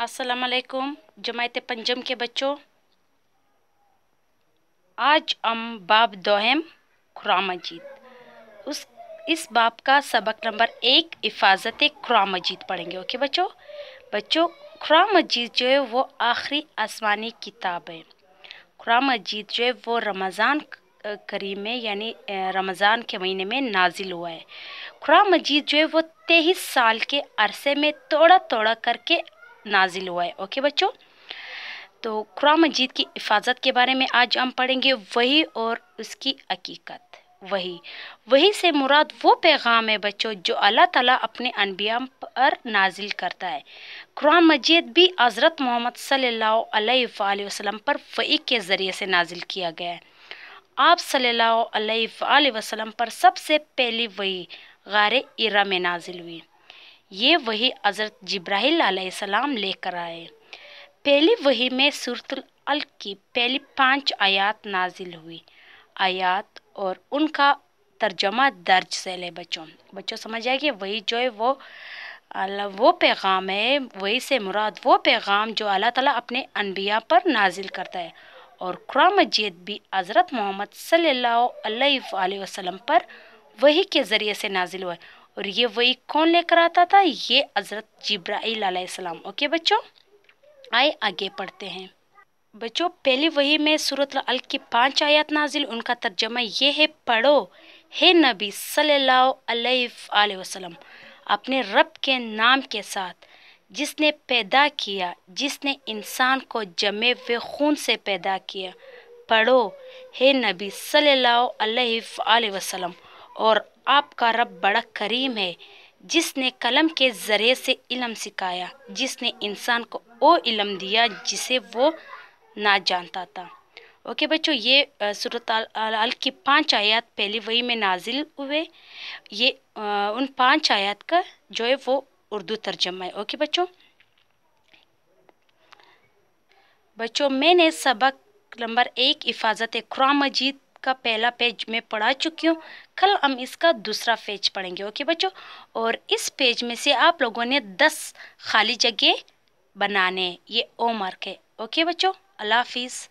असलकुम जमायत पंजम के बच्चों आज हम बाब दोहम मजीद उस इस बाब का सबक नंबर एक हिफाजत मजीद पढ़ेंगे ओके बच्चों बच्चों मजीद जो है वो आखिरी आसमानी किताब है खुरा मजीद जो है वो रमज़ान करीम में यानी रमज़ान के महीने में नाजिल हुआ है खुरा मजीद जो है वो तेईस साल के अरसे में थोड़ा थोड़ा करके नाजिल हुआ है ओके बच्चों तो कुरान मजीद की हिफाजत के बारे में आज हम पढ़ेंगे वही और उसकी हकीकत वही वही से मुराद वो पैगाम है बच्चों जो अल्लाह ताला अपने अनबिया पर नाजिल करता है कुरान मजीद भी हज़रत मोहम्मद सल्लल्लाहु अलैहि वसल्लम पर वही के ज़रिए से नाजिल किया गया है आप सल्लल्लाहु अलैहि वसल्लम पर सबसे पहली वही गार इरा में नाजिल हुई ये वही हज़रत जब्राहील सलाम लेकर आए पहली वही में सुरतल की पहली पांच आयात नाजिल हुई आयात और उनका तर्जमा दर्ज से ले बच्चों बच्चों समझ आए कि वही जो है वो वो पैगाम है वही से मुराद वो पैगाम जो अल्लाह ताला अपने अनबिया पर नाजिल करता है और कुरान मजीद भी हज़रत मोहम्मद सल्लल्लाहु अलैहि वसल्लम पर वही के ज़रिए से नाजिल हुआ है और ये वही कौन लेकर आता था ये हज़रत जिब्राइल आसमाम ओके बच्चों आए आगे पढ़ते हैं बच्चों पहली वही में सूरत अल की पांच आयत नाजिल उनका तर्जमा ये है पढ़ो हे नबी सल्लल्लाहु अलैहि वसल्लम अपने रब के नाम के साथ जिसने पैदा किया जिसने इंसान को जमे हुए खून से पैदा किया पढ़ो हे नबी सल्लल्लाहु अलैहि वसल्लम और आपका रब बड़ा करीम है जिसने कलम के ज़रिए से इलम सिखाया जिसने इंसान को वो इलम दिया जिसे वो ना जानता था ओके बच्चों ये सूरत अल की पांच आयत पहली वही में नाजिल हुए ये उन पांच आयत का जो है वो उर्दू तर्जमा है ओके बच्चों बच्चों मैंने सबक नंबर एक हिफाजत कुरान मजीद का पहला पेज मैं पढ़ा चुकी हूँ कल हम इसका दूसरा पेज पढ़ेंगे ओके बच्चों और इस पेज में से आप लोगों ने दस खाली जगह बनाने ये होमवर्क है ओके बच्चों अल्लाह हाफिज़